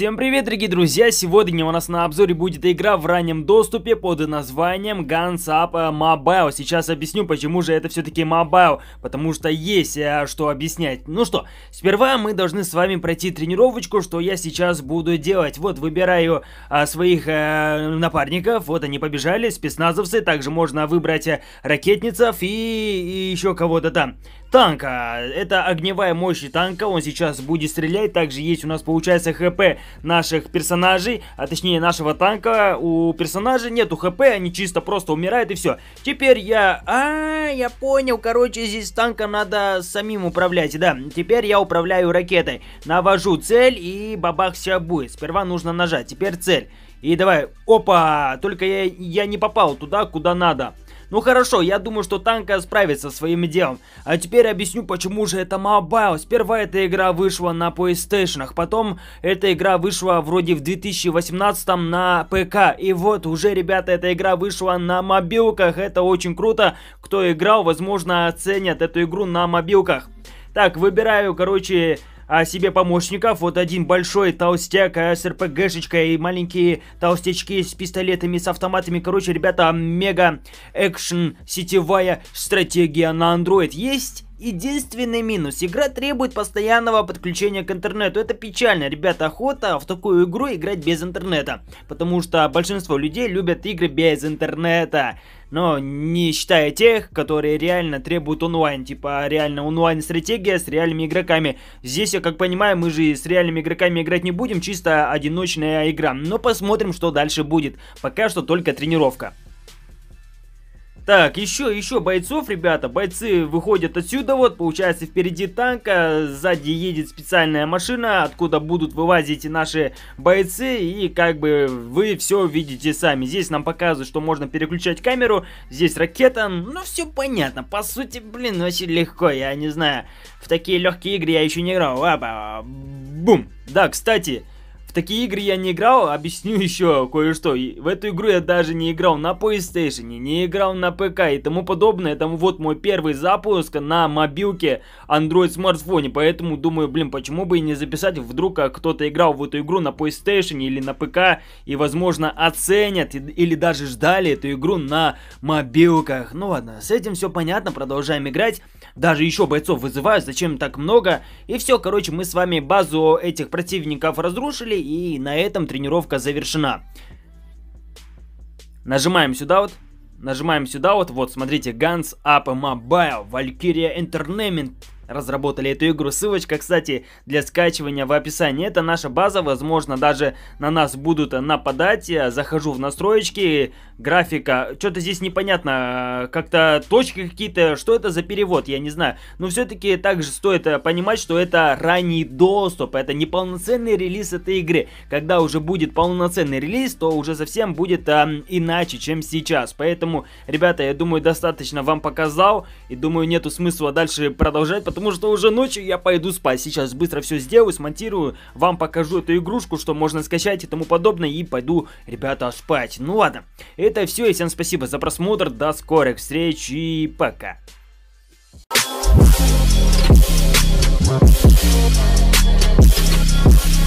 Всем привет, дорогие друзья! Сегодня у нас на обзоре будет игра в раннем доступе под названием Guns Up Mobile. Сейчас объясню, почему же это все-таки Mobile, потому что есть э, что объяснять. Ну что, сперва мы должны с вами пройти тренировочку, что я сейчас буду делать. Вот, выбираю а, своих а, напарников, вот они побежали, спецназовцы, также можно выбрать ракетницев и, и еще кого-то там танка. Это огневая мощь танка, он сейчас будет стрелять. Также есть у нас получается хп наших персонажей, а точнее нашего танка. У персонажей нету хп, они чисто просто умирают и все. Теперь я... А, я понял, короче, здесь танка надо самим управлять, да. Теперь я управляю ракетой. Навожу цель и бабах все будет. Сперва нужно нажать, теперь цель. И давай, опа, только я, я не попал туда, куда надо. Ну хорошо, я думаю, что танка справится со своим делом. А теперь объясню, почему же это мобайл. Сперва эта игра вышла на PlayStation, потом эта игра вышла вроде в 2018 на ПК. И вот уже, ребята, эта игра вышла на мобилках. Это очень круто. Кто играл, возможно, оценят эту игру на мобилках. Так, выбираю, короче, а себе помощников. Вот один большой толстяк э, с РПГшечкой и маленькие толстячки с пистолетами, с автоматами. Короче, ребята, мега экшен, сетевая стратегия на Android есть? Единственный минус. Игра требует постоянного подключения к интернету. Это печально. Ребята, охота в такую игру играть без интернета. Потому что большинство людей любят игры без интернета. Но не считая тех, которые реально требуют онлайн. Типа реально онлайн-стратегия с реальными игроками. Здесь, я как понимаю, мы же с реальными игроками играть не будем. Чисто одиночная игра. Но посмотрим, что дальше будет. Пока что только тренировка. Так, еще, еще бойцов, ребята. Бойцы выходят отсюда вот. Получается, впереди танка. Сзади едет специальная машина, откуда будут вывозить наши бойцы. И как бы вы все видите сами. Здесь нам показывают, что можно переключать камеру. Здесь ракета. Ну, все понятно. По сути, блин, очень легко. Я не знаю. В такие легкие игры я еще не играл. Опа. Бум. Да, кстати... В такие игры я не играл, объясню еще кое-что. В эту игру я даже не играл на PlayStation, не играл на ПК и тому подобное. Там вот мой первый запуск на мобилке Android смартфоне. Поэтому думаю, блин, почему бы и не записать, вдруг а, кто-то играл в эту игру на PlayStation или на ПК и, возможно, оценят или даже ждали эту игру на мобилках. Ну ладно, с этим все понятно, продолжаем играть. Даже еще бойцов вызываю, зачем так много. И все, короче, мы с вами базу этих противников разрушили и на этом тренировка завершена. Нажимаем сюда вот, нажимаем сюда вот, вот смотрите, Guns Up Mobile, Valkyria Entertainment, разработали эту игру. Ссылочка, кстати, для скачивания в описании. Это наша база, возможно, даже на нас будут нападать. Я захожу в настройки графика. Что-то здесь непонятно, как-то точки какие-то, что это за перевод, я не знаю. Но все-таки также стоит э, понимать, что это ранний доступ, это неполноценный релиз этой игры. Когда уже будет полноценный релиз, то уже совсем будет а, иначе, чем сейчас. Поэтому, ребята, я думаю, достаточно вам показал. И думаю, нету смысла дальше продолжать, потому потому что уже ночью я пойду спать. Сейчас быстро все сделаю, смонтирую, вам покажу эту игрушку, что можно скачать и тому подобное, и пойду, ребята, спать. Ну ладно, это все, и всем спасибо за просмотр, до скорых встреч и пока.